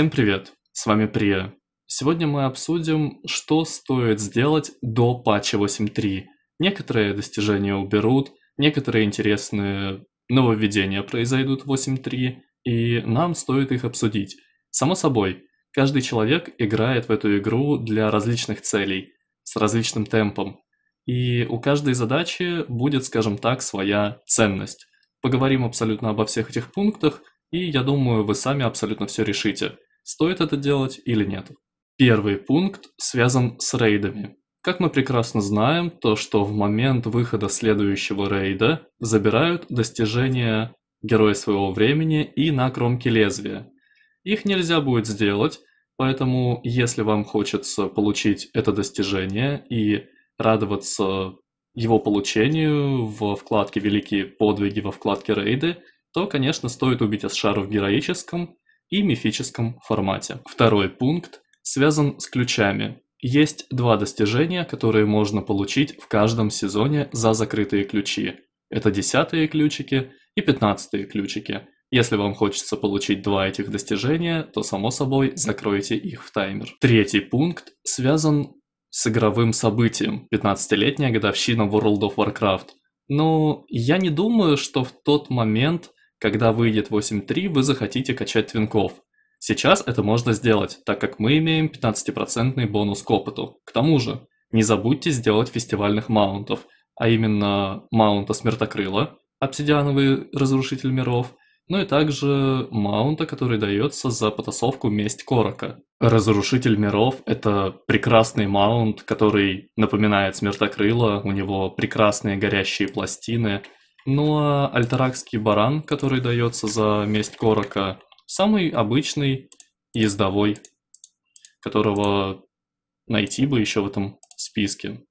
Всем привет, с вами Прия. Сегодня мы обсудим, что стоит сделать до патча 8.3. Некоторые достижения уберут, некоторые интересные нововведения произойдут в 8.3, и нам стоит их обсудить. Само собой, каждый человек играет в эту игру для различных целей, с различным темпом. И у каждой задачи будет, скажем так, своя ценность. Поговорим абсолютно обо всех этих пунктах, и я думаю, вы сами абсолютно все решите стоит это делать или нет. Первый пункт связан с рейдами. Как мы прекрасно знаем, то что в момент выхода следующего рейда забирают достижения героя своего времени и на кромке лезвия. Их нельзя будет сделать, поэтому если вам хочется получить это достижение и радоваться его получению в вкладке «Великие подвиги» во вкладке «Рейды», то, конечно, стоит убить Асшару в героическом и мифическом формате. Второй пункт связан с ключами. Есть два достижения, которые можно получить в каждом сезоне за закрытые ключи. Это десятые ключики и пятнадцатые ключики. Если вам хочется получить два этих достижения, то само собой закройте их в таймер. Третий пункт связан с игровым событием. 15-летняя годовщина World of Warcraft. Но я не думаю, что в тот момент когда выйдет 8.3, вы захотите качать твинков. Сейчас это можно сделать, так как мы имеем 15% бонус к опыту. К тому же, не забудьте сделать фестивальных маунтов, а именно маунта Смертокрыла, обсидиановый разрушитель миров, ну и также маунта, который дается за потасовку Месть Корока. Разрушитель миров — это прекрасный маунт, который напоминает Смертокрыла, у него прекрасные горящие пластины — ну а альтеракский баран, который дается за месть Корока, самый обычный ездовой, которого найти бы еще в этом списке.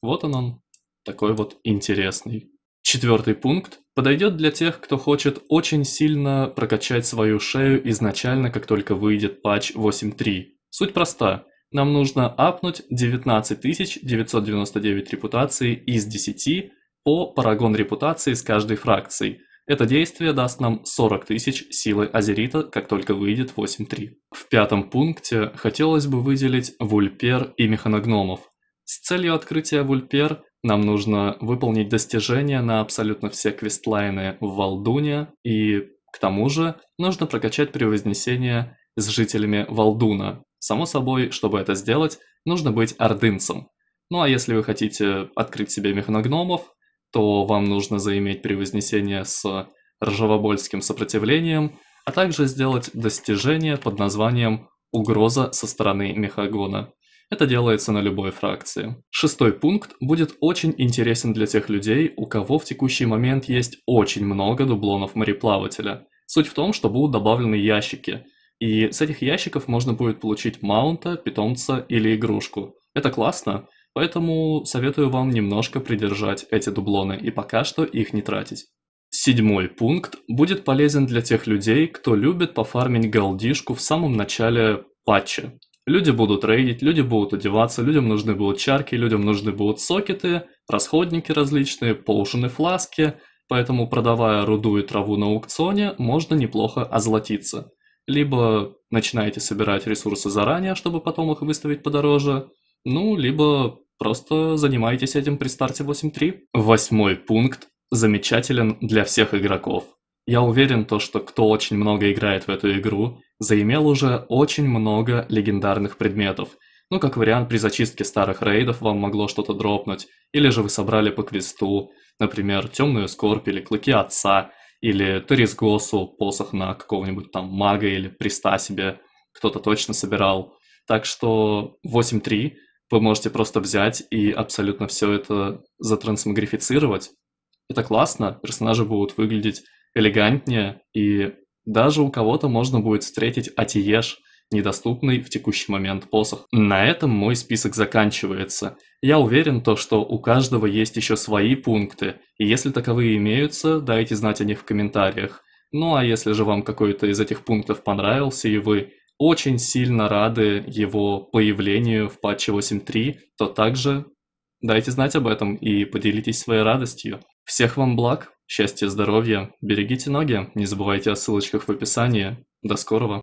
Вот он он, такой вот интересный. Четвертый пункт подойдет для тех, кто хочет очень сильно прокачать свою шею изначально, как только выйдет патч 8.3. Суть проста. Нам нужно апнуть 19 999 репутации из 10 по парагон репутации с каждой фракцией. Это действие даст нам 40 тысяч силы Азерита, как только выйдет 8.3. В пятом пункте хотелось бы выделить Вульпер и Механогномов. С целью открытия Вульпер нам нужно выполнить достижения на абсолютно все квестлайны в Валдуне, и к тому же нужно прокачать превознесение с жителями Валдуна. Само собой, чтобы это сделать, нужно быть ордынцем. Ну а если вы хотите открыть себе механогномов, то вам нужно заиметь превознесение с ржавобольским сопротивлением, а также сделать достижение под названием «Угроза со стороны Мехагона». Это делается на любой фракции. Шестой пункт будет очень интересен для тех людей, у кого в текущий момент есть очень много дублонов мореплавателя. Суть в том, что будут добавлены ящики, и с этих ящиков можно будет получить маунта, питомца или игрушку. Это классно, Поэтому советую вам немножко придержать эти дублоны и пока что их не тратить. Седьмой пункт будет полезен для тех людей, кто любит пофармить голдишку в самом начале патча. Люди будут рейдить, люди будут одеваться, людям нужны будут чарки, людям нужны будут сокеты, расходники различные, поушены фласки, поэтому продавая руду и траву на аукционе, можно неплохо озолотиться. Либо начинаете собирать ресурсы заранее, чтобы потом их выставить подороже, ну, либо Просто занимайтесь этим при старте 8.3. Восьмой пункт замечателен для всех игроков. Я уверен, то, что кто очень много играет в эту игру, заимел уже очень много легендарных предметов. Ну, как вариант, при зачистке старых рейдов вам могло что-то дропнуть, или же вы собрали по квесту, например, темную скорбь или клыки отца, или Торисгосу, посох на какого-нибудь там мага или приста себе кто-то точно собирал. Так что 8.3 вы можете просто взять и абсолютно все это затрансмогрифицировать. Это классно, персонажи будут выглядеть элегантнее, и даже у кого-то можно будет встретить атиеш, недоступный в текущий момент посох. На этом мой список заканчивается. Я уверен то, что у каждого есть еще свои пункты, и если таковые имеются, дайте знать о них в комментариях. Ну а если же вам какой-то из этих пунктов понравился и вы очень сильно рады его появлению в патче 8.3, то также дайте знать об этом и поделитесь своей радостью. Всех вам благ, счастья, здоровья, берегите ноги, не забывайте о ссылочках в описании. До скорого!